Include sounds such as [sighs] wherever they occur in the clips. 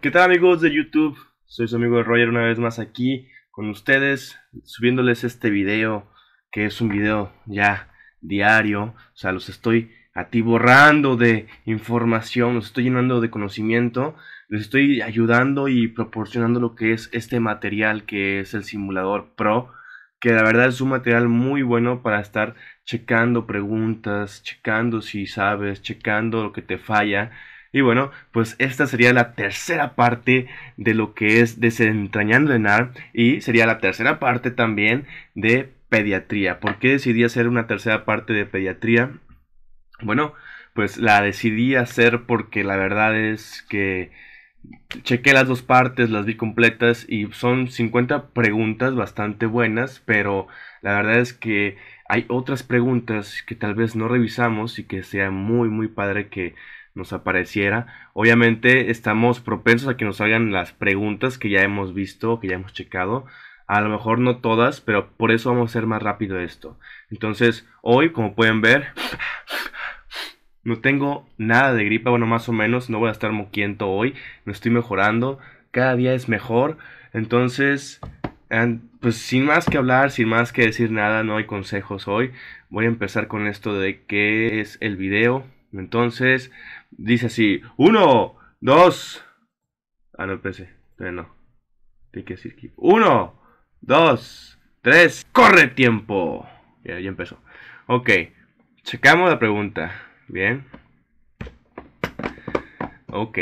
¿Qué tal amigos de YouTube? Soy su amigo Roger una vez más aquí con ustedes subiéndoles este video que es un video ya diario, o sea, los estoy atiborrando de información, los estoy llenando de conocimiento, les estoy ayudando y proporcionando lo que es este material que es el simulador Pro, que la verdad es un material muy bueno para estar checando preguntas, checando si sabes, checando lo que te falla y bueno, pues esta sería la tercera parte de lo que es desentrañando Ar. y sería la tercera parte también de pediatría. ¿Por qué decidí hacer una tercera parte de pediatría? Bueno, pues la decidí hacer porque la verdad es que chequé las dos partes, las vi completas y son 50 preguntas bastante buenas, pero la verdad es que hay otras preguntas que tal vez no revisamos y que sea muy muy padre que nos apareciera. Obviamente estamos propensos a que nos hagan las preguntas que ya hemos visto, que ya hemos checado. A lo mejor no todas, pero por eso vamos a hacer más rápido esto. Entonces, hoy, como pueden ver, no tengo nada de gripa, bueno, más o menos, no voy a estar moquiento hoy, me estoy mejorando, cada día es mejor. Entonces, pues sin más que hablar, sin más que decir nada, no hay consejos hoy. Voy a empezar con esto de qué es el video. Entonces, Dice así: Uno, dos. Ah, no, empecé, bueno no. Tiene que decir Uno, dos, tres. ¡Corre tiempo! Ya, ya empezó. Ok. Checamos la pregunta. Bien. Ok.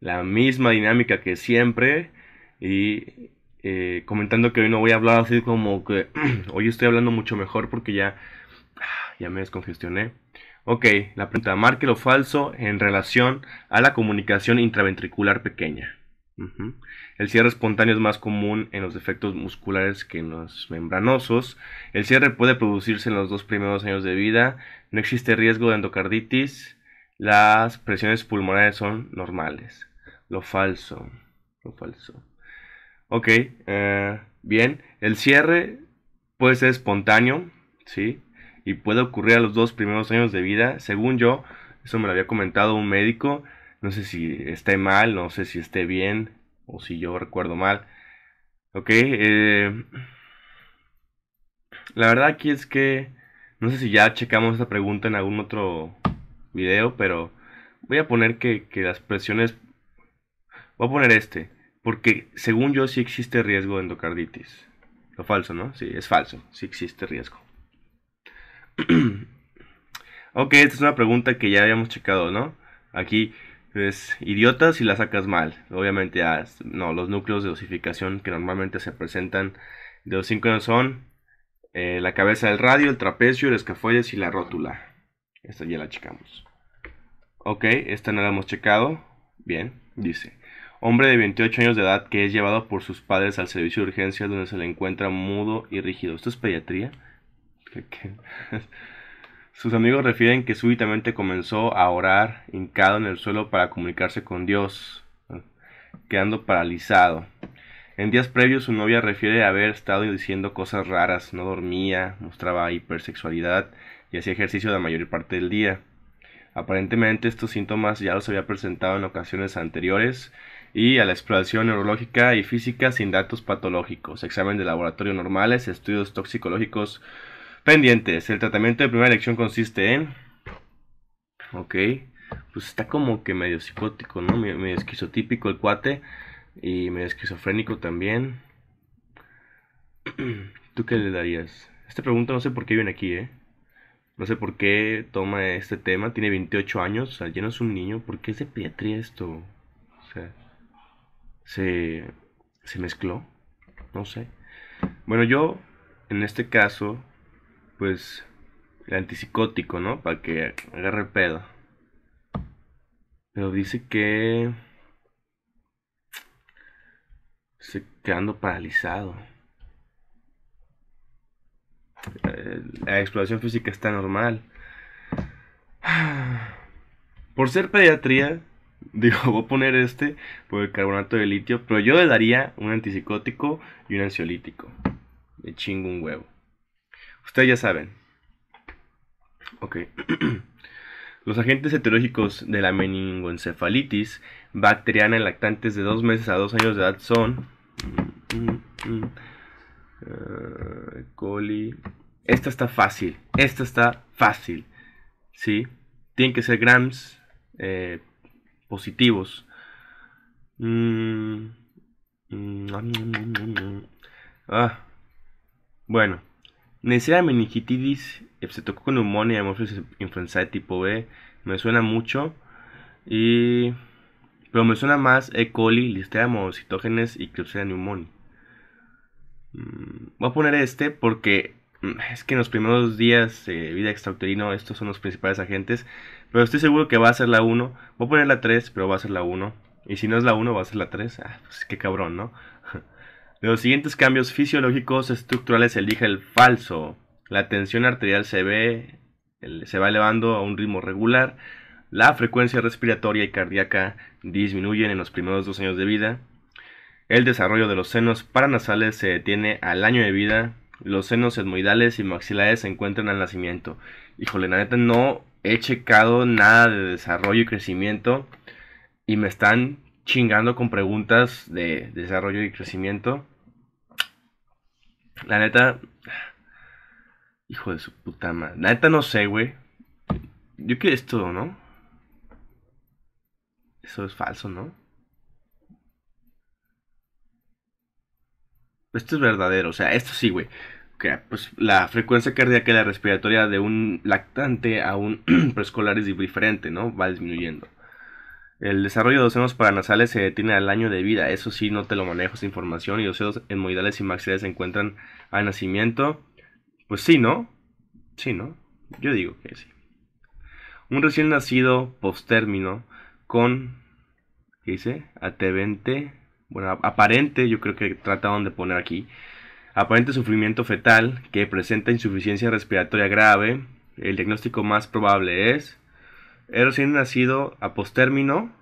La misma dinámica que siempre. Y eh, comentando que hoy no voy a hablar así como que [clears throat] hoy estoy hablando mucho mejor porque ya, ah, ya me descongestioné. Ok, la pregunta, marque lo falso en relación a la comunicación intraventricular pequeña. El cierre espontáneo es más común en los defectos musculares que en los membranosos. El cierre puede producirse en los dos primeros años de vida. No existe riesgo de endocarditis. Las presiones pulmonares son normales. Lo falso. Lo falso. Ok, eh, bien. El cierre puede ser espontáneo, ¿sí? y puede ocurrir a los dos primeros años de vida. Según yo, eso me lo había comentado un médico. No sé si esté mal, no sé si esté bien o si yo recuerdo mal. Ok, eh, la verdad aquí es que no sé si ya checamos esta pregunta en algún otro video, pero voy a poner que, que las presiones... Voy a poner este, porque según yo sí existe riesgo de endocarditis. Lo falso, ¿no? Sí, es falso, sí existe riesgo. [clears throat] ok, esta es una pregunta que ya habíamos checado, ¿no? Aquí es idiota si la sacas mal. Obviamente, ah, no, los núcleos de dosificación que normalmente se presentan de los cinco son eh, la cabeza del radio, el trapecio, el escafoides y la rótula. Esta ya la checamos. Ok, esta no la hemos checado. Bien, dice. Hombre de 28 años de edad que es llevado por sus padres al servicio de urgencias donde se le encuentra mudo y rígido. ¿Esto es pediatría? [laughs] Sus amigos refieren que súbitamente comenzó a orar hincado en el suelo para comunicarse con Dios, quedando paralizado. En días previos su novia refiere haber estado diciendo cosas raras, no dormía, mostraba hipersexualidad y hacía ejercicio la mayor parte del día. Aparentemente estos síntomas ya los había presentado en ocasiones anteriores y a la exploración neurológica y física sin datos patológicos, examen de laboratorio normales, estudios toxicológicos Pendientes. El tratamiento de primera elección consiste en... Ok. Pues está como que medio psicótico, ¿no? Medio esquizotípico el cuate. Y medio esquizofrénico también. [clears throat] ¿Tú qué le darías? Esta pregunta no sé por qué viene aquí, ¿eh? No sé por qué toma este tema. Tiene 28 años, o sea, ya no es un niño. ¿Por qué es de pediatría esto? O sea, se, se mezcló. No sé. Bueno, yo en este caso pues, el antipsicótico, ¿no? Para que agarre pedo. Pero dice que... Se quedando paralizado. La exploración física está normal. [sighs] Por ser pediatría, [laughs] digo, voy a poner este por el carbonato de litio, pero yo le daría un antipsicótico y un ansiolítico. Me chingo un huevo. Ustedes ya saben. Ok. [clears throat] Los agentes etiológicos de la meningoencefalitis bacteriana en lactantes de 2 meses a 2 años de edad son eh, coli. Esta está fácil. Esta está fácil. ¿Sí? Tienen que ser grams eh, positivos. Mm, mm, mm, ah. Bueno. Eh, se tocó con neumonía, hemófilis de tipo B, me suena mucho. Y... Pero me suena más E. coli, Listeria monocitógenes y Klebsiella neumonía mm, Voy a poner este porque mm, es que en los primeros días de vida extrauterino estos son los principales agentes. Pero estoy seguro que va a ser la 1. Voy a poner la 3, pero va a ser la 1. Y si no es la 1, va a ser la 3. Ah, pues qué cabrón, ¿no? [laughs] De los siguientes cambios fisiológicos estructurales elige el falso. La tensión arterial se ve se va elevando a un ritmo regular. La frecuencia respiratoria y cardíaca disminuyen en los primeros dos años de vida. El desarrollo de los senos paranasales se detiene al año de vida. Los senos etmoidales y maxilares se encuentran al nacimiento. Híjole, la neta no he checado nada de desarrollo y crecimiento y me están chingando con preguntas de desarrollo y crecimiento. La neta. Hijo de su puta madre. La neta no sé, güey. Yo que es todo, ¿no? Eso es falso, ¿no? Esto es verdadero, o sea, esto sí, güey. pues la frecuencia cardíaca y la respiratoria de un lactante a un [clears throat] preescolar es diferente, ¿no? Va disminuyendo. El desarrollo de los senos paranasales se detiene al año de vida, eso sí, no te lo manejo esa información. Y los senos y maxilares se encuentran al nacimiento. Pues sí, ¿no? Sí, ¿no? Yo digo que sí. Un recién nacido postérmino con, ¿qué dice? AT20. bueno, aparente, yo creo que trataron de poner aquí, aparente sufrimiento fetal que presenta insuficiencia respiratoria grave. El diagnóstico más probable es el nacido a postérmino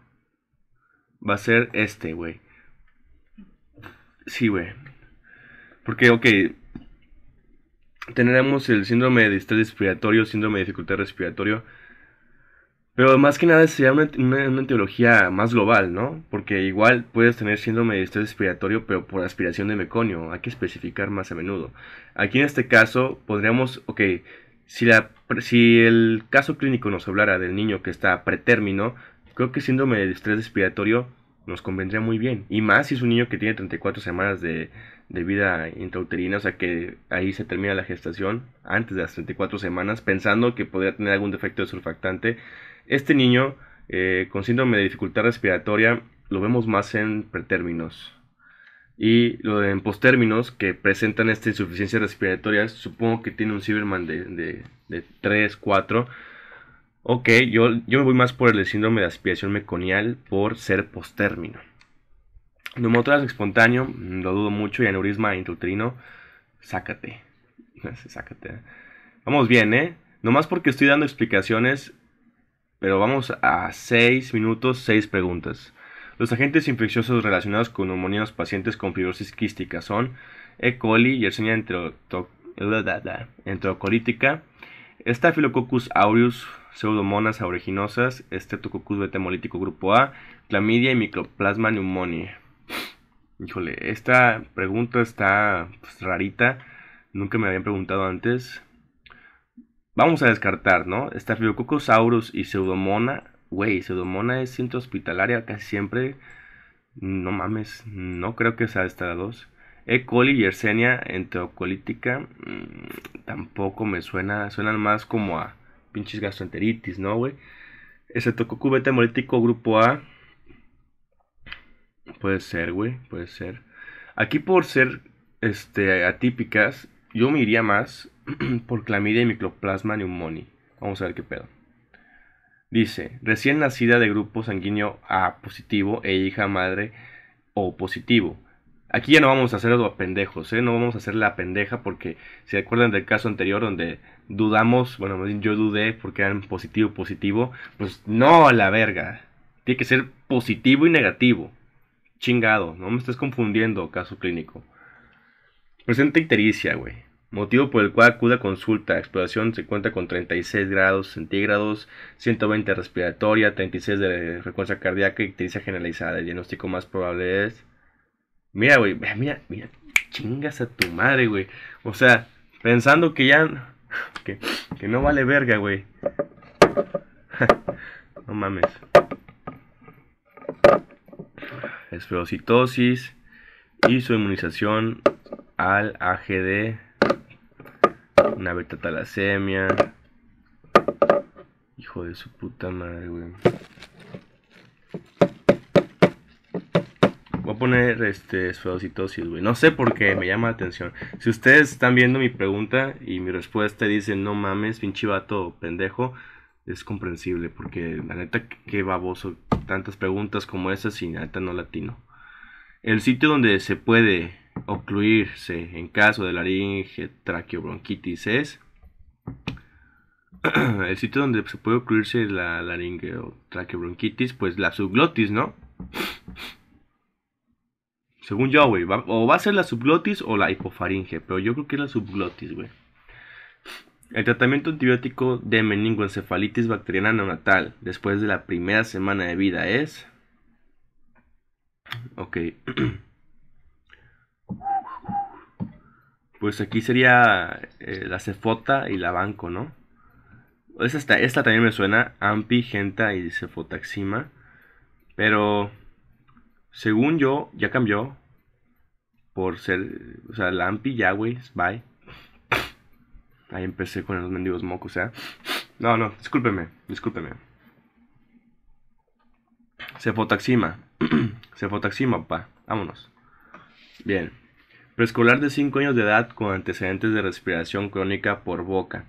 va a ser este, güey. Sí, güey. Porque, ok, tenemos el síndrome de distrés respiratorio, síndrome de dificultad respiratoria. Pero más que nada sería una, una, teología más global, ¿no? Porque igual puedes tener síndrome de estrés respiratorio, pero por aspiración de meconio. Hay que especificar más a menudo. Aquí en este caso podríamos, ok, si, la, si el caso clínico nos hablara del niño que está pretérmino, creo que síndrome de estrés respiratorio nos convendría muy bien. Y más si es un niño que tiene 34 semanas de, vida intrauterina, o sea que ahí se termina la gestación antes de las 34 semanas, pensando que podría tener algún defecto de surfactante. Este niño eh, con síndrome de dificultad respiratoria lo vemos más en pretérminos. Y lo de en postérminos, que presentan esta insuficiencia respiratoria, supongo que tiene un Ciberman de, de, 3, 4. Ok, yo, yo me voy más por el síndrome de aspiración meconial por ser postérmino. Neumotórax espontáneo, mm, lo dudo mucho, y aneurisma intutrino, sácate. [laughs] sácate. ¿eh? Vamos bien, ¿eh? Nomás porque estoy dando explicaciones, pero vamos a 6 minutos, 6 preguntas. Los agentes infecciosos relacionados con neumonía en los pacientes con fibrosis quística son E. coli, Yersinia enterocolítica, Staphylococcus aureus, Pseudomonas aureginosas, Streptococcus beta grupo A, Clamidia y Microplasma pneumoniae. Híjole, esta pregunta está pues, rarita, nunca me habían preguntado antes. Vamos a descartar, ¿no? Staphylococcus aureus y Pseudomona güey, pseudomona es centro hospitalaria casi siempre. No mames, no creo que sea esta dos. E. coli y arsenia enterocolítica. Mm, tampoco me suena, suenan más como a pinches gastroenteritis, ¿no, güey? tocó beta hemolítico grupo A. Puede ser, güey, puede ser. Aquí por ser este, atípicas, yo me iría más [clears throat] por clamidia y microplasma neumoni. Vamos a ver qué pedo. Dice, recién nacida de grupo sanguíneo A positivo e hija madre O positivo. Aquí ya no vamos a hacer los pendejos, ¿eh? No vamos a hacer la pendeja porque se acuerdan del caso anterior donde dudamos, bueno, yo dudé porque eran positivo, positivo. Pues no, a la verga. Tiene que ser positivo y negativo. Chingado, no me estás confundiendo, caso clínico. Presenta ictericia, güey motivo por el cual acude a consulta. exploración se cuenta con 36 grados centígrados, 120 respiratoria, 36 de frecuencia cardíaca y ictericia generalizada. El diagnóstico más probable es... Mira, güey, mira, mira, chingas a tu madre, güey. O sea, pensando que ya... [laughs] Que, que no vale verga, güey. [laughs] no mames. Esferocitosis y su inmunización al AGD una beta talasemia. Hijo de su puta madre, güey. Voy a poner este esferocitosis, güey. No sé por qué, me llama la atención. Si ustedes están viendo mi pregunta y mi respuesta dice no mames, pinche vato, pendejo, es comprensible. Porque la neta, qué baboso. Tantas preguntas como esas y neta no latino. El sitio donde se puede ocluirse en caso de laringe, traqueobronquitis es [clears throat] el sitio donde se puede ocluirse la laringe o traqueobronquitis, pues la subglotis, ¿no? Según yo, güey, o va a ser la subglotis o la hipofaringe, pero yo creo que es la subglotis, güey. El tratamiento antibiótico de meningoencefalitis bacteriana neonatal después de la primera semana de vida es... Ok. [clears throat] Pues aquí sería eh, la Cefota y la Banco, ¿no? Esta, esta también me suena, Ampi, Genta y Cefotaxima. Pero, según yo, ya cambió. Por ser, o sea, la Ampi, güey bye. Ahí empecé con los mendigos mocos, sea ¿eh? No, no, discúlpeme, discúlpeme. Cefotaxima. Cefotaxima, [clears throat] papá. Vámonos. Bien. Preescolar de 5 años de edad con antecedentes de respiración crónica por boca.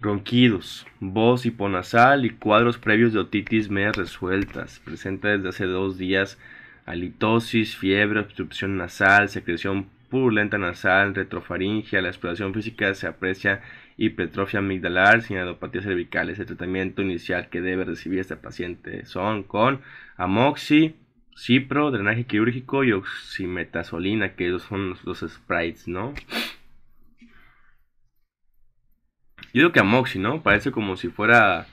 Ronquidos, voz hiponasal y cuadros previos de otitis medias resueltas. Presenta desde hace dos días halitosis, fiebre, obstrucción nasal, secreción purulenta nasal, retrofaringia, la exploración física se aprecia hipertrofia amigdalar, sinadopatía cervicales. El tratamiento inicial que debe recibir este paciente son con amoxi, Cipro, drenaje quirúrgico y oximetasolina, que son los, sprites, ¿no? Yo digo que Amoxi, ¿no? Parece como si fuera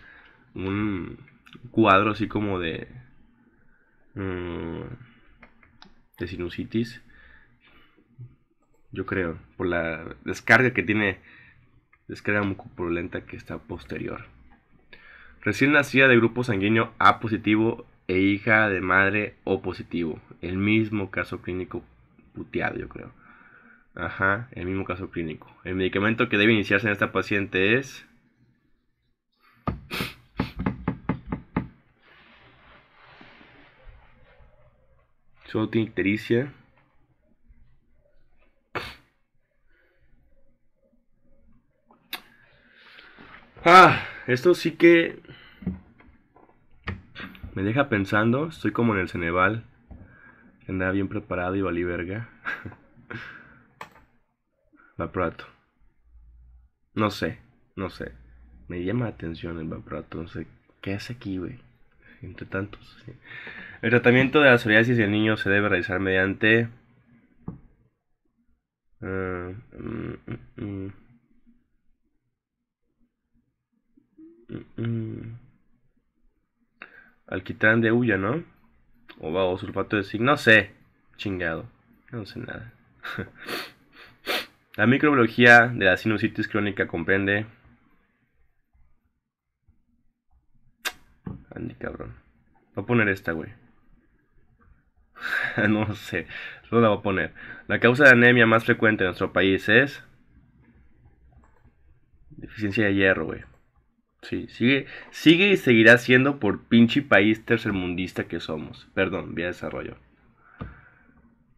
un cuadro así como de. Mm, de sinusitis. Yo creo, por la descarga que tiene. Descarga muy prolenta que está posterior. Recién nacida de grupo sanguíneo A positivo e hija de madre O positivo. El mismo caso clínico puteado, yo creo. Ajá, el mismo caso clínico. El medicamento que debe iniciarse en esta paciente es... tericia Ah, esto sí que me deja pensando, estoy como en el Ceneval. Andaba bien preparado y valí verga. [laughs] Vaprato. No sé, no sé. Me llama la atención el Vaprato. No sé, ¿qué hace aquí, güey? Entre tantos. El tratamiento de la psoriasis del niño se debe realizar mediante. Eh, mm, mm, mm, alquitrán de huya, ¿no? O, o sulfato de zinc, no sé, chingado, no sé nada. [laughs] la microbiología de la sinusitis crónica comprende... Andy, cabrón. Voy a poner esta, güey. [laughs] no sé, solo la voy a poner. La causa de anemia más frecuente en nuestro país es... Deficiencia de hierro, güey. Sí, sigue, sigue y seguirá siendo por pinche país tercermundista que somos. Perdón, vía desarrollo.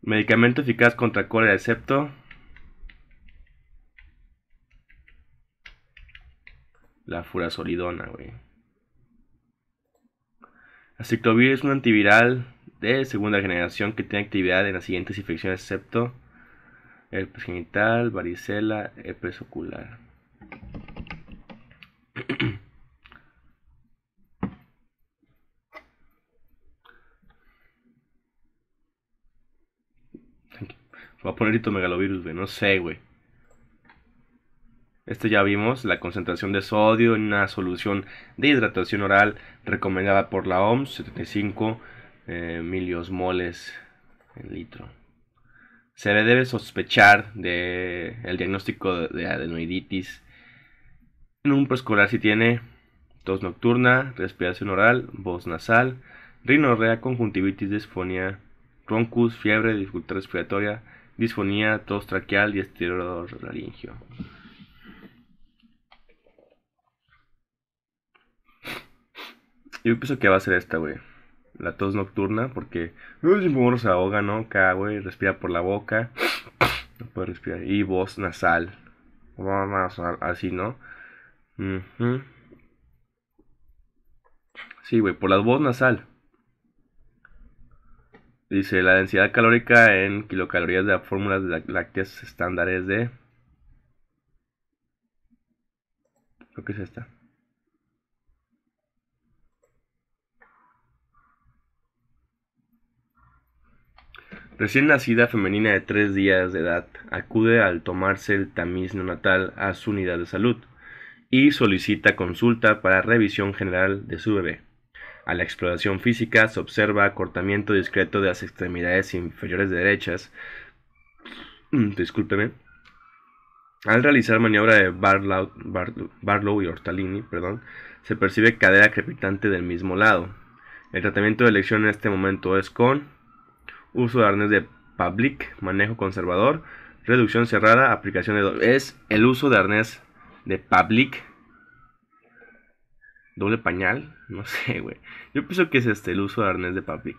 Medicamento eficaz contra cólera, excepto la furasolidona, güey. Aciclovir es un antiviral de segunda generación que tiene actividad en las siguientes infecciones, excepto el genital, varicela, herpes ocular. Va a poner hitomegalovirus, güey. No sé, güey. Este ya vimos, la concentración de sodio en una solución de hidratación oral recomendada por la OMS, 75 eh, miliosmoles en litro. Se debe sospechar de diagnóstico de adenoiditis en un preescolar si tiene tos nocturna, respiración oral, voz nasal, rinorrea, conjuntivitis, disfonía, roncus, fiebre, dificultad respiratoria, disfonía, tos traqueal y estirador laringio. Yo pienso que va a ser esta, güey. La tos nocturna, porque uy, uh, se ahoga, ¿no? Cada güey, respira por la boca. No puede respirar. Y voz nasal. Vamos a así, ¿no? Sí, güey, por la voz nasal. Dice, la densidad calórica en kilocalorías de las fórmulas lácteas estándar es de... ¿qué que es esta. Recién nacida femenina de 3 días de edad acude al tomarse el tamiz neonatal a su unidad de salud y solicita consulta para revisión general de su bebé. A la exploración física se observa acortamiento discreto de las extremidades inferiores derechas. Mm, discúlpeme. Al realizar maniobra de Barlow, y Ortalini, perdón, se percibe cadera crepitante del mismo lado. El tratamiento de elección en este momento es con uso de arnés de public, manejo conservador, reducción cerrada, aplicación de... Es el uso de arnés de public doble pañal, [laughs] no sé, güey. Yo pienso que es este, el uso de arnés de Papik.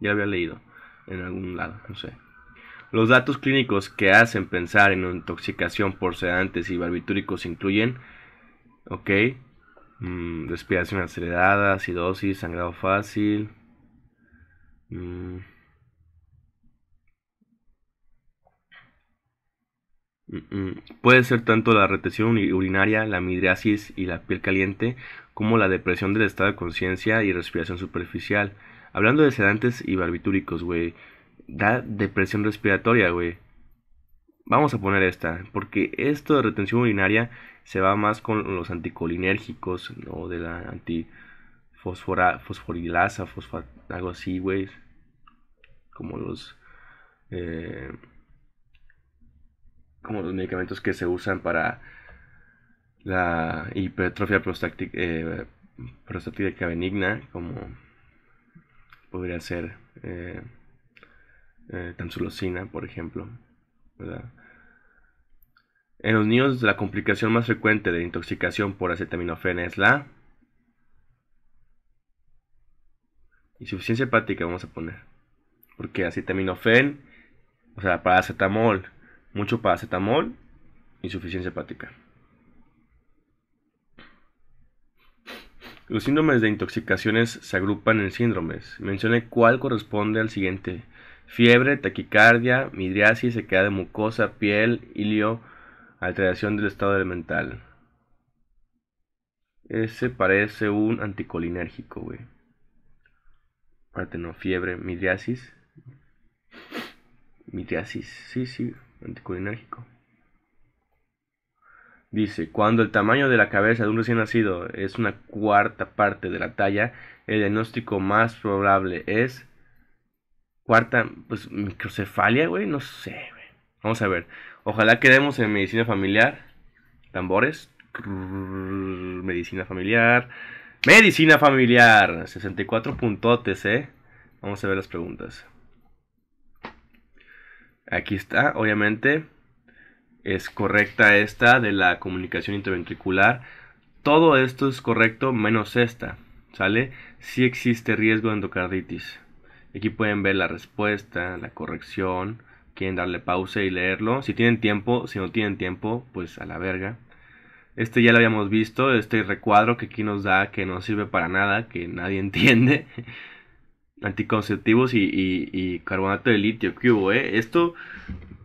Ya había leído en algún lado, no sé. Los datos clínicos que hacen pensar en intoxicación por sedantes y barbitúricos incluyen, ok, mm, respiración acelerada, acidosis, sangrado fácil. Mm, mm, puede ser tanto la retención urinaria, la midriasis y la piel caliente como la depresión del estado de conciencia y respiración superficial. Hablando de sedantes y barbitúricos, güey. Da depresión respiratoria, güey. Vamos a poner esta, porque esto de retención urinaria se va más con los anticolinérgicos, O De la antifosforilasa, algo así, güey. Como los... Eh, como los medicamentos que se usan para la hipertrofia eh, prostática benigna, como podría ser eh, eh por ejemplo. En los niños, la complicación más frecuente de intoxicación por acetaminofén es la insuficiencia hepática, vamos a poner. Porque acetaminofén, o sea, acetamol mucho para acetamol insuficiencia hepática. Los síndromes de intoxicaciones se agrupan en síndromes. Mencione cuál corresponde al siguiente. Fiebre, taquicardia, midriasis, sequedad de mucosa, piel, ilio, alteración del estado mental. Ese parece un anticolinérgico, güey. Aparte, no, fiebre, midriasis. Midriasis, sí, sí, anticolinérgico. Dice, cuando el tamaño de la cabeza de un recién nacido es una cuarta parte de la talla, el diagnóstico más probable es cuarta, pues microcefalia, güey, no sé, güey. Vamos a ver. Ojalá quedemos en medicina familiar. Tambores. medicina familiar. Medicina familiar. 64 puntotes, eh. Vamos a ver las preguntas. Aquí está, obviamente es correcta esta de la comunicación interventricular. Todo esto es correcto menos esta, ¿sale? Si existe riesgo de endocarditis. Aquí pueden ver la respuesta, la corrección, quieren darle pausa y leerlo. Si tienen tiempo, si no tienen tiempo, pues a la verga. Este ya lo habíamos visto, este recuadro que aquí nos da que no sirve para nada, que nadie [laughs] entiende. Anticonceptivos y, carbonato de litio, ¿Qué hubo, eh? Esto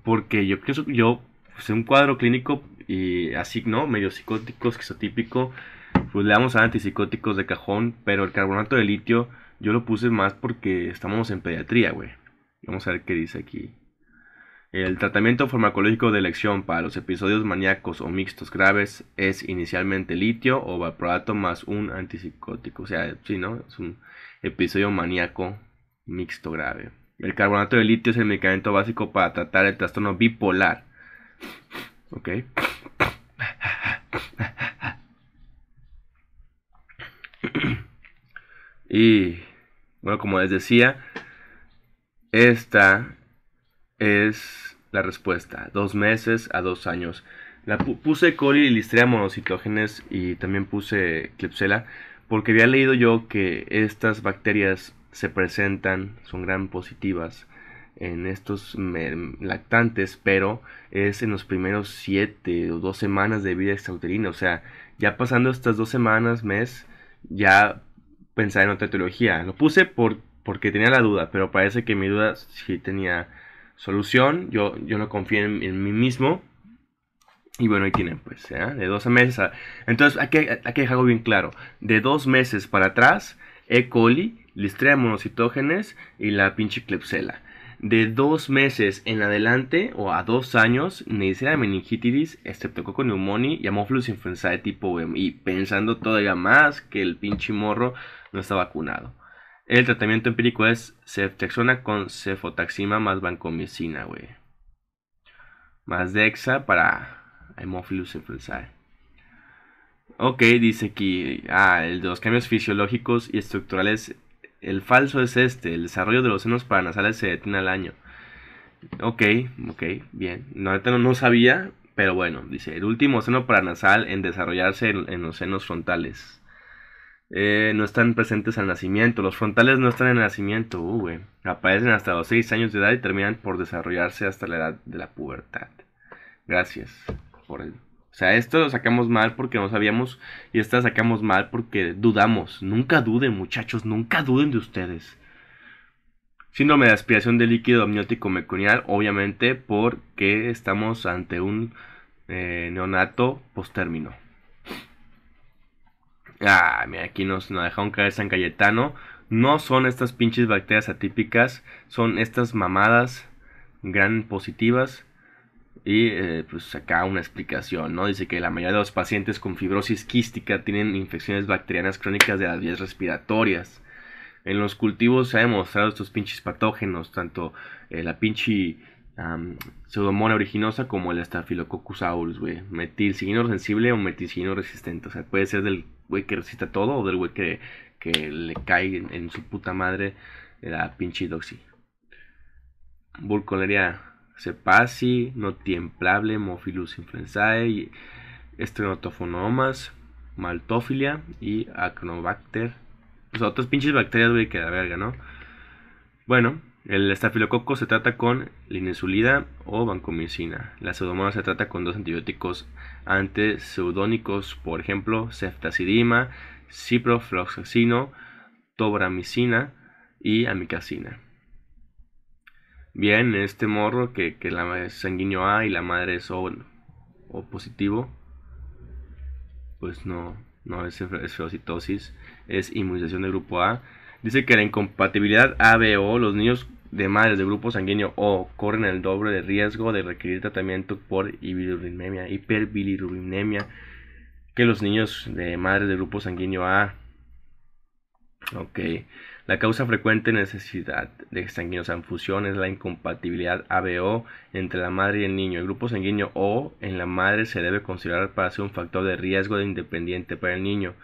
porque yo pienso, yo pues, un cuadro clínico y así, ¿no? Medio psicóticos, esquizotípico, pues le damos a antipsicóticos de cajón, pero el carbonato de litio yo lo puse más porque estamos en pediatría, güey. Vamos a ver qué dice aquí. El tratamiento farmacológico de elección para los episodios maníacos o mixtos graves es inicialmente litio o valproato más un antipsicótico. O sea, sí, ¿no? Es un episodio maníaco mixto grave. El carbonato de litio es el medicamento básico para tratar el trastorno bipolar ¿Ok? Y bueno, como les decía, esta es la respuesta. Dos meses a dos años. La puse coli y listrea monocitógenos y también puse clipsela porque había leído yo que estas bacterias se presentan, son gran positivas en estos lactantes, pero es en los primeros 7 o 2 semanas de vida extrauterina. O sea, ya pasando estas dos semanas, mes, ya pensar en otra teología. Lo puse por, porque tenía la duda, pero parece que mi duda sí tenía solución. Yo, yo no confié en, mí mismo. Y bueno, ahí tienen, pues, ¿eh? de 12 meses Entonces, aquí hay que bien claro. De dos meses para atrás, E. coli, Listrea monocitógenes y la pinche clepsela de dos meses en adelante o a dos años, meningitis, meningitidis, con neumonía y Ammophilus influenzae tipo B. Y pensando todavía más que el pinche morro no está vacunado. El tratamiento empírico es ceftaxona con cefotaxima más vancomicina, güey. Más Dexa para hemófilus influenzae. Ok, dice aquí, ah, los cambios fisiológicos y estructurales el falso es este, el desarrollo de los senos paranasales se detiene al año. Ok, ok, bien. No, no sabía, pero bueno, dice, el último seno paranasal en desarrollarse en, los senos frontales. Eh, no están presentes al nacimiento, los frontales no están en el nacimiento, uh, Aparecen hasta los 6 años de edad y terminan por desarrollarse hasta la edad de la pubertad. Gracias por el o sea, esto lo sacamos mal porque no sabíamos y esta sacamos mal porque dudamos. Nunca duden, muchachos, nunca duden de ustedes. Síndrome de aspiración de líquido amniótico meconial, obviamente porque estamos ante un eh, neonato postérmino. Ah, mira, aquí nos, nos dejaron caer San Cayetano. No son estas pinches bacterias atípicas, son estas mamadas gran positivas y eh, pues acá una explicación, ¿no? Dice que la mayoría de los pacientes con fibrosis quística tienen infecciones bacterianas crónicas de las vías respiratorias. En los cultivos se han demostrado estos pinches patógenos, tanto eh, la pinche pseudomona originosa como el estafilococcus aureus, güey. Metilcino sensible o metilciguino resistente. O sea, puede ser del güey que resista todo o del güey que, le cae en, su puta madre la pinche doxy. Burcolería Sepasi, no tiemplable, Mophilus influenzae, estrenotofonomas, maltofilia y Acnobacter. O sea, otras pinches bacterias, güey, que la verga, ¿no? Bueno, el estafilococo se trata con linezulida o vancomicina. La pseudomonas se trata con dos antibióticos antiseudónicos, por ejemplo, ceftazidima, ciprofloxacino, tobramicina y amicacina bien este morro que, que la es sanguíneo A y la madre es O, positivo, pues no, no es, es es inmunización de grupo A. Dice que la incompatibilidad ABO, los niños de madres de grupo sanguíneo O corren el doble de riesgo de requerir tratamiento por hiperbilirubinemia, hiperbilirubinemia que los niños de madres de grupo sanguíneo A. Ok. La causa frecuente de necesidad de fusión es la incompatibilidad ABO entre la madre y el niño. El grupo sanguíneo O en la madre se debe considerar para ser un factor de riesgo independiente para el niño.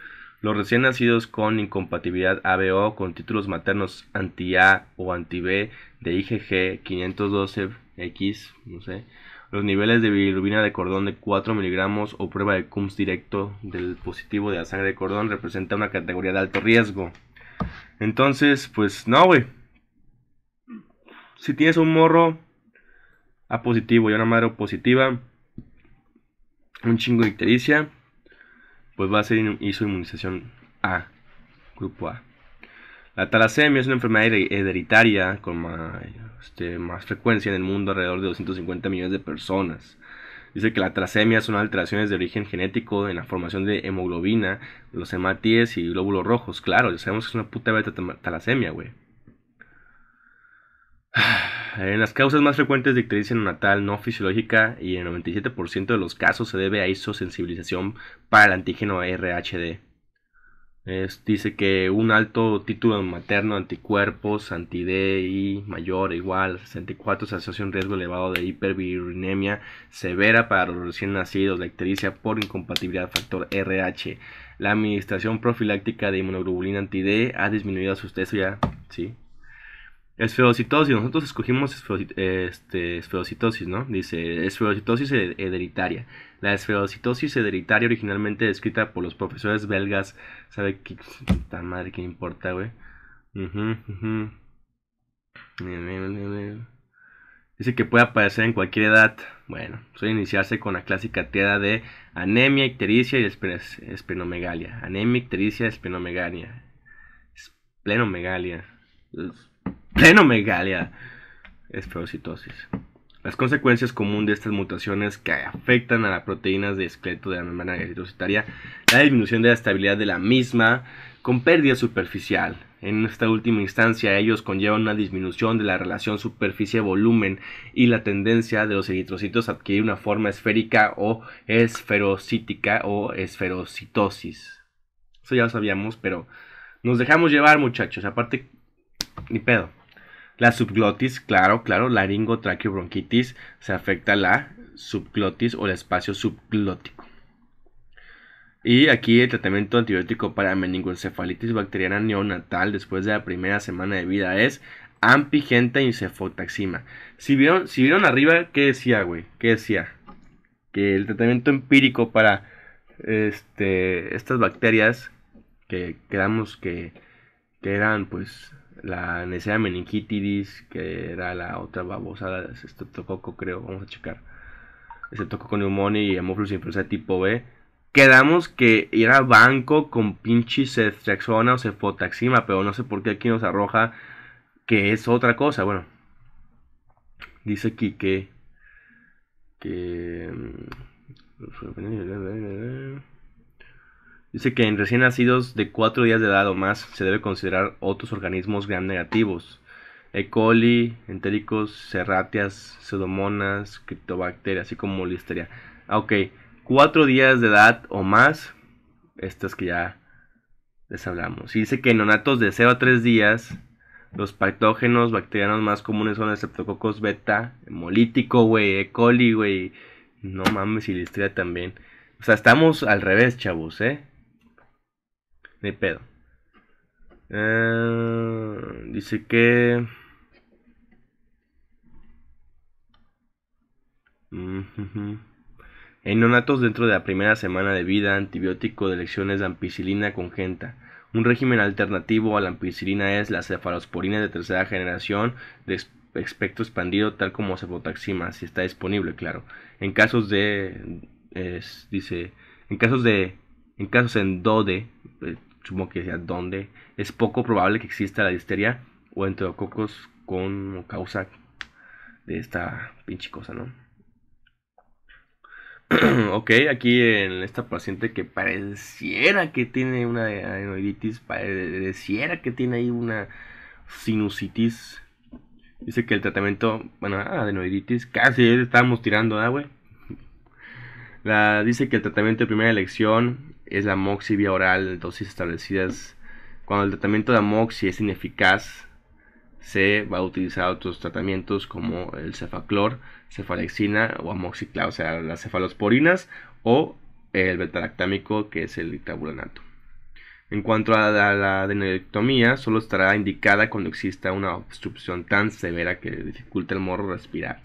Los recién nacidos con incompatibilidad ABO con títulos maternos anti-A o anti-B de IgG 512X, los niveles de bilirrubina de cordón de 4 miligramos o prueba de CUMS directo del positivo de la sangre de cordón representa una categoría de alto riesgo. Entonces, pues no, güey. Si tienes un morro a positivo y una madre positiva, un chingo de ictericia, pues va a ser su inmunización A, grupo A. La talasemia es una enfermedad hereditaria con este, más frecuencia en el mundo, alrededor de 250 millones de personas. Dice que la trasemia son alteraciones de origen genético en la formación de hemoglobina, los hematíes y glóbulos rojos. Claro, ya sabemos que es una puta beta talasemia, güey. [sighs] En las causas más frecuentes de ictericia neonatal no fisiológica y en el 97% de los casos se debe a isosensibilización para el antígeno RHD. Es, dice que un alto título materno anticuerpos anti-DI mayor igual 64 se asocia un riesgo elevado de hipervirinemia severa para los recién nacidos, la por incompatibilidad factor RH. La administración profiláctica de inmunoglobulina anti-D ha disminuido su ya ¿sí? Esferocitosis, nosotros escogimos este, esferocitosis ¿no? Dice esferocitosis hereditaria. La esferocitosis hereditaria originalmente descrita por los profesores belgas. ¿Sabe qué? Tan madre que importa, güey. Dice que puede aparecer en cualquier edad. Bueno, suele iniciarse con la clásica tierra de anemia, ictericia y esplenomegalia. Anemia, ictericia, esplenomegalia. Esplenomegalia. Esplenomegalia. Esferocitosis. Las consecuencias comunes de estas mutaciones que afectan a las proteínas de esqueleto de la membrana eritrocitaria, la disminución de la estabilidad de la misma con pérdida superficial. En esta última instancia, ellos conllevan una disminución de la relación superficie-volumen y la tendencia de los eritrocitos a adquirir una forma esférica o esferocítica o esferocitosis. Eso ya lo sabíamos, pero nos dejamos llevar, muchachos. Aparte, ni pedo. La subglotis, claro, claro, laringo, bronquitis se afecta la subglotis o el espacio subglótico. Y aquí el tratamiento antibiótico para meningoencefalitis bacteriana neonatal después de la primera semana de vida es ampigenta y cefotaxima. Si vieron, si vieron arriba, ¿qué decía, güey? ¿Qué decía? Que el tratamiento empírico para este, estas bacterias que creamos que, que eran pues la necesidad meningitidis, que era la otra babosa de estreptococo, creo, vamos a checar. con neumonía y hemófilos influenza tipo B. Quedamos que era banco con pinche ceftriaxona o cefotaxima, pero no sé por qué aquí nos arroja que es otra cosa. Bueno, dice aquí que. que. Mm, Dice que en recién nacidos de 4 días de edad o más se debe considerar otros organismos gran negativos. E. coli, entéricos, serratias, pseudomonas, criptobacterias, así como listeria. Ah, ok. 4 días de edad o más. Estas que ya les hablamos. Y dice que en neonatos de 0 a 3 días, los patógenos bacterianos más comunes son el streptococcus beta, hemolítico, güey, E. coli, güey. No mames, y listeria también. O sea, estamos al revés, chavos, ¿eh? ...de pedo. Eh, dice que... En neonatos dentro de la primera semana de vida, antibiótico de elecciones de ampicilina congenta. Un régimen alternativo a la ampicilina es la cefalosporina de tercera generación de espectro expandido tal como cefotaxima, si está disponible, claro. En casos de... dice... En casos de... En casos en DODE supongo que decía donde es poco probable que exista la histeria o enterococos con causa de esta pinche cosa, ¿no? [clears throat] ok, aquí en esta paciente que pareciera que tiene una adenoiditis, pareciera que tiene ahí una sinusitis. Dice que el tratamiento, bueno, ah, adenoiditis, casi estábamos tirando, agua La, dice que el tratamiento de primera elección es la moxi oral, dosis establecidas. Cuando el tratamiento de amoxi es ineficaz, se va a utilizar otros tratamientos como el cefaclor, cefalexina o amoxicla, o sea, las cefalosporinas o el betalactámico, que es el tabulanato. En cuanto a la, adenodectomía, solo estará indicada cuando exista una obstrucción tan severa que dificulta el morro respirar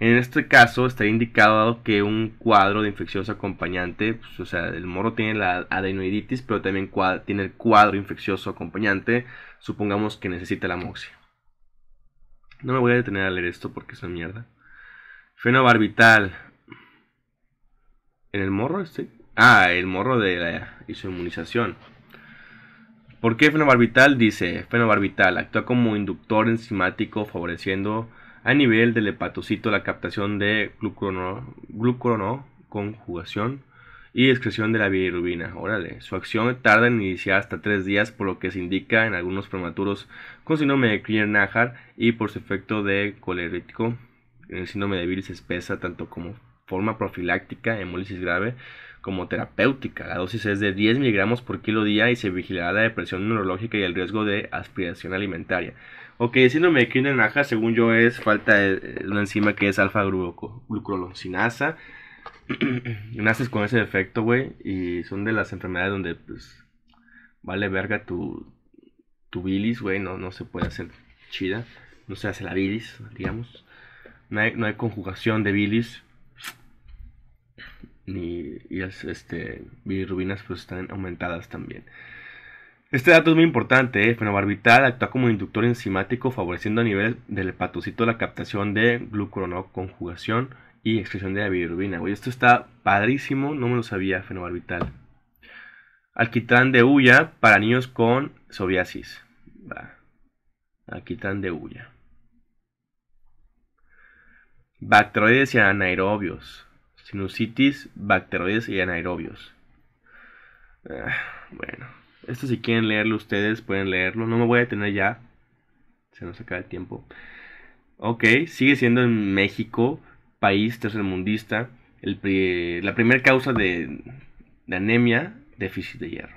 en este caso está indicado que un cuadro de infeccioso acompañante, pues, o sea, el morro tiene la adenoiditis, pero también tiene el cuadro infeccioso acompañante, supongamos que necesita la moxia. No me voy a detener a leer esto porque es una mierda. Fenobarbital. ¿En el morro este? Ah, el morro de la isoinmunización. ¿Por qué fenobarbital? Dice, fenobarbital actúa como inductor enzimático favoreciendo a nivel del hepatocito la captación de glucrono, conjugación y excreción de la bilirrubina. Órale, su acción tarda en iniciar hasta 3 días, por lo que se indica en algunos prematuros con síndrome de Klier-Najar y por su efecto de colerítico. En el síndrome de virus espesa tanto como forma profiláctica, hemólisis grave, como terapéutica. La dosis es de 10 miligramos por kilo día y se vigilará la depresión neurológica y el riesgo de aspiración alimentaria. Ok, síndrome de una naja según yo, es falta de eh, una enzima que es alfa-glucuroncinasa. [clears throat] Naces con ese defecto, güey, y son de las enfermedades donde, pues, vale verga tu, tu bilis, güey, no, se puede hacer chida. No se hace la bilis, digamos. No hay, conjugación de bilis. Ni y este, pues, están aumentadas también. Este dato es muy importante, eh. fenobarbital actúa como inductor enzimático favoreciendo a nivel del hepatocito la captación de glucuronoconjugación y excreción de la bilirubina. esto está padrísimo, no me lo sabía, fenobarbital. Alquitrán de huya para niños con psoriasis. Alquitrán de huya. Bacteroides y anaerobios. Sinusitis, bacteroides y anaerobios. Ah, bueno. Esto si quieren leerlo ustedes, pueden leerlo. No me voy a detener ya. Se nos acaba el tiempo. Ok, sigue siendo en México, país tercermundista, el la primera causa de, anemia, déficit de hierro.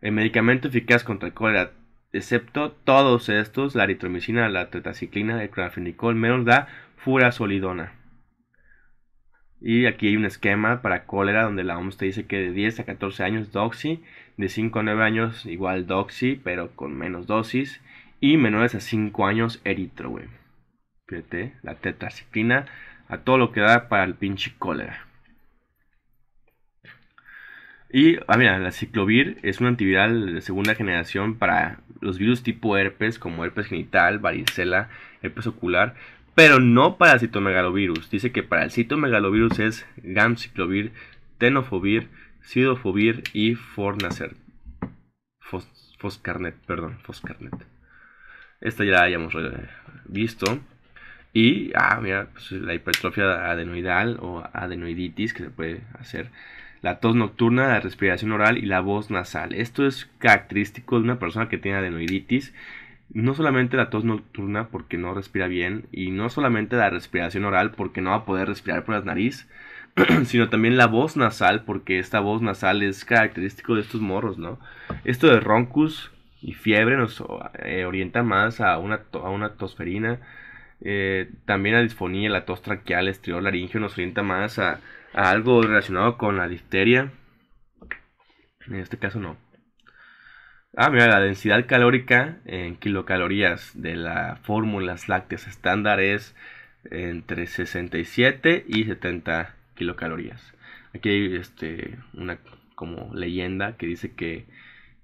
El medicamento eficaz contra el cólera, excepto todos estos, la eritromicina, la tetraciclina el clorafenicol, menos da furazolidona. Y aquí hay un esquema para cólera donde la OMS te dice que de 10 a 14 años doxy, de 5 a 9 años igual doxy, pero con menos dosis, y menores a 5 años eritro, Fíjate, la tetraciclina a todo lo que da para el pinche cólera. Y, ah, mira, la ciclovir es un antiviral de segunda generación para los virus tipo herpes, como herpes genital, varicela, herpes ocular, pero no para citomegalovirus. Dice que para el citomegalovirus es gamciclovir, tenofovir, sidofovir y fornacer. foscarnet, perdón, foscarnet. Esta ya la hayamos visto. Y, ah, mira, pues, la hipertrofia adenoidal o adenoiditis que se puede hacer. La tos nocturna, la respiración oral y la voz nasal. Esto es característico de una persona que tiene adenoiditis no solamente la tos nocturna porque no respira bien y no solamente la respiración oral porque no va a poder respirar por la nariz, [clears throat] sino también la voz nasal porque esta voz nasal es característico de estos morros, ¿no? Esto de roncus y fiebre nos eh, orienta más a una, una tosferina, eh, también la disfonía, la tos traqueal, estriol, laríngeo nos orienta más a, a algo relacionado con la difteria. En este caso no. Ah, mira, la densidad calórica en kilocalorías de las fórmulas lácteas estándar es entre 67 y 70 kilocalorías. Aquí hay este, una como leyenda que dice que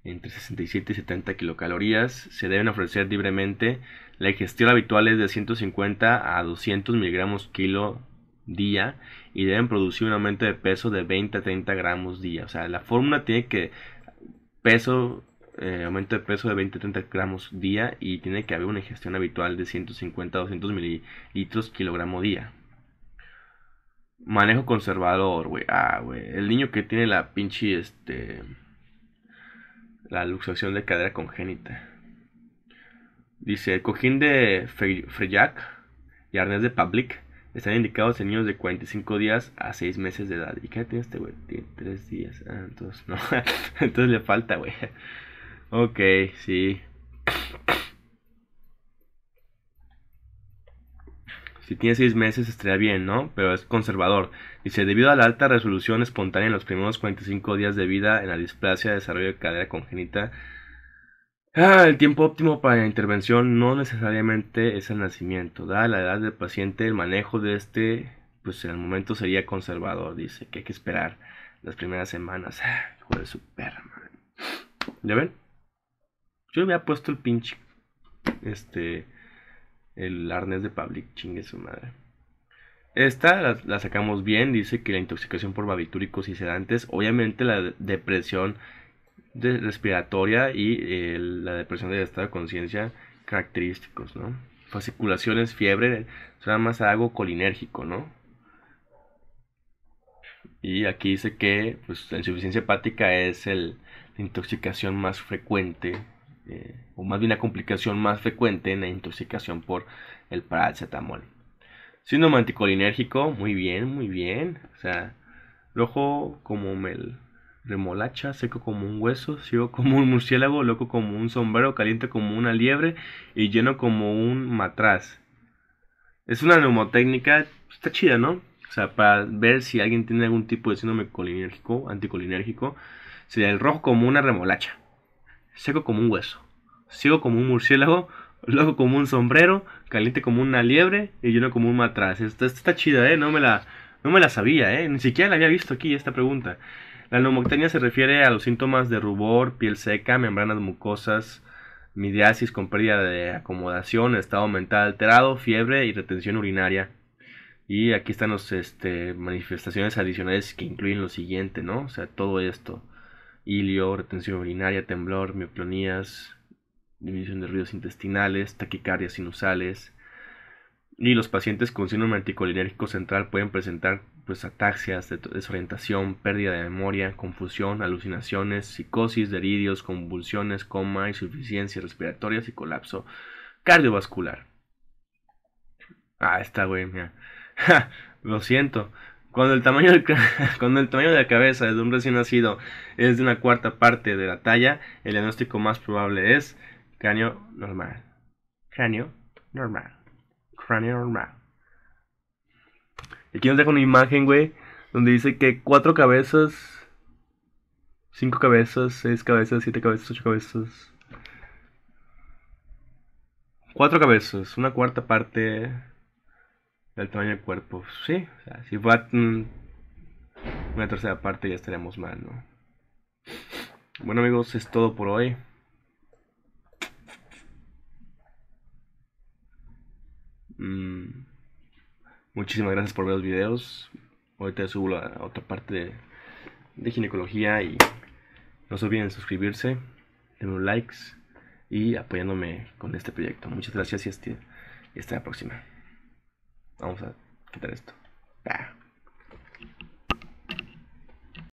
entre 67 y 70 kilocalorías se deben ofrecer libremente. La ingestión habitual es de 150 a 200 miligramos kilo día y deben producir un aumento de peso de 20 a 30 gramos día. O sea, la fórmula tiene que peso eh, aumento de peso de 20-30 gramos día y tiene que haber una ingestión habitual de 150-200 mililitros kilogramo día. Manejo conservador, güey. Ah, güey. El niño que tiene la pinche, este... La luxación de cadera congénita. Dice, cojín de Freyac y arnés de Public están indicados en niños de 45 días a 6 meses de edad. ¿Y qué tiene este güey? Tiene 3 días. Ah, entonces no. [laughs] entonces le falta, güey. Ok, sí. Si tiene seis meses estaría bien, ¿no? Pero es conservador. Dice, debido a la alta resolución espontánea en los primeros 45 días de vida en la displasia de desarrollo de cadera congénita, ah, el tiempo óptimo para la intervención no necesariamente es el nacimiento. Dada la edad del paciente, el manejo de este, pues en el momento sería conservador. Dice que hay que esperar las primeras semanas. Joder ah, hijo de su ¿Ya ven? Yo había puesto el pinche. Este. El arnés de Public, chingue su madre. Esta la, sacamos bien, dice que la intoxicación por babitúricos y sedantes, obviamente la depresión respiratoria y eh, la depresión del estado de conciencia característicos, ¿no? Fasciculaciones, fiebre, suena más algo colinérgico, ¿no? Y aquí dice que pues, la insuficiencia hepática es el, la intoxicación más frecuente eh, o más bien una complicación más frecuente en la intoxicación por el paracetamol. Síndrome anticolinérgico, muy bien, muy bien. O sea, rojo como el remolacha, seco como un hueso, ciego [laughs] como un murciélago, loco como un sombrero, caliente como una liebre y lleno como un matraz. Es una neumotécnica, está chida, ¿no? O sea, para ver si alguien tiene algún tipo de síndrome anticolinérgico, sería el rojo como una remolacha seco como un hueso, ciego como un murciélago, [laughs] loco como un sombrero, caliente como una liebre y lleno como un matraz. Esta, está chida, ¿eh? No me, la, no me la sabía, ¿eh? Ni siquiera la había visto aquí esta pregunta. La neumoctenia se refiere a los síntomas de rubor, piel seca, membranas mucosas, midiasis con pérdida de acomodación, estado mental alterado, fiebre y retención urinaria. Y aquí están las este, manifestaciones adicionales que incluyen lo siguiente, ¿no? O sea, todo esto ilio, retención urinaria, temblor, mioclonías, división de ruidos intestinales, taquicardias sinusales. Y los pacientes con síndrome anticolinérgico central pueden presentar pues, ataxias, desorientación, pérdida de memoria, confusión, alucinaciones, psicosis, delirios, convulsiones, coma, insuficiencia respiratoria y colapso cardiovascular. Ah, esta güey, mira. [laughs] lo siento. Cuando el, tamaño de, [laughs] el tamaño de la cabeza de un recién nacido es de una cuarta parte de la talla, el diagnóstico más probable es cráneo normal. Cráneo normal. Cráneo normal. Aquí nos dejo una imagen, güey, donde dice que cuatro cabezas, cinco cabezas, seis cabezas, siete cabezas, ocho cabezas. Cuatro cabezas, una cuarta parte el tamaño del cuerpo. Sí, si fuera una tercera parte ya estaríamos mal, ¿no? Bueno amigos, es todo por hoy. Mm, muchísimas gracias por ver los videos. hoy te subo la otra parte de, ginecología y no se olviden de suscribirse, un likes y apoyándome con este proyecto. Muchas gracias y hasta la próxima. Vamos a quitar esto.